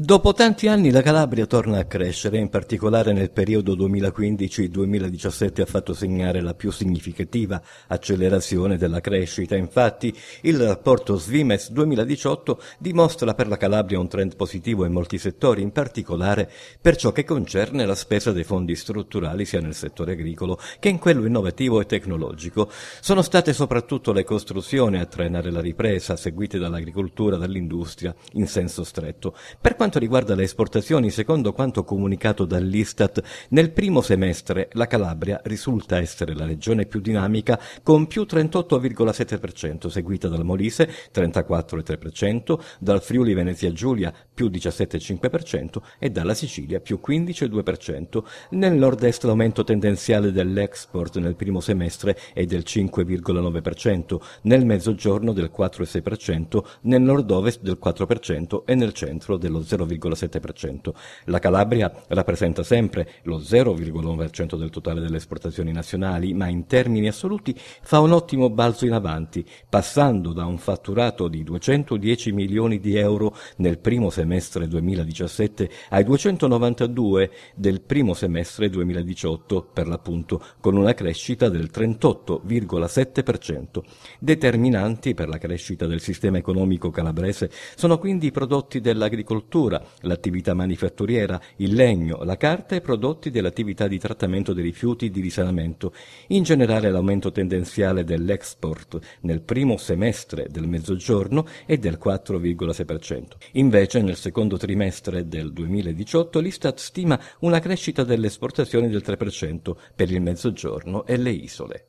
Dopo tanti anni la Calabria torna a crescere, in particolare nel periodo 2015-2017 ha fatto segnare la più significativa accelerazione della crescita. Infatti il rapporto Svimes 2018 dimostra per la Calabria un trend positivo in molti settori, in particolare per ciò che concerne la spesa dei fondi strutturali sia nel settore agricolo che in quello innovativo e tecnologico. Sono state soprattutto le costruzioni a trainare la ripresa, seguite dall'agricoltura, dall'industria in senso stretto. Per quanto riguarda le esportazioni, secondo quanto comunicato dall'Istat, nel primo semestre la Calabria risulta essere la regione più dinamica con più 38,7%, seguita dal Molise 34,3%, dal Friuli Venezia Giulia più 17,5% e dalla Sicilia più 15,2%. Nel nord-est l'aumento tendenziale dell'export nel primo semestre è del 5,9%, nel mezzogiorno del 4,6%, nel nord-ovest del 4% e nel centro dello 0,5%. 0,7%. La Calabria rappresenta sempre lo 0,1% del totale delle esportazioni nazionali, ma in termini assoluti fa un ottimo balzo in avanti, passando da un fatturato di 210 milioni di euro nel primo semestre 2017 ai 292 del primo semestre 2018, per l'appunto, con una crescita del 38,7%. Determinanti per la crescita del sistema economico calabrese sono quindi i prodotti dell'agricoltura l'agricoltura, l'attività manifatturiera, il legno, la carta e prodotti dell'attività di trattamento dei rifiuti di risanamento. In generale l'aumento tendenziale dell'export nel primo semestre del mezzogiorno è del 4,6%. Invece nel secondo trimestre del 2018 l'Istat stima una crescita delle esportazioni del 3% per il mezzogiorno e le isole.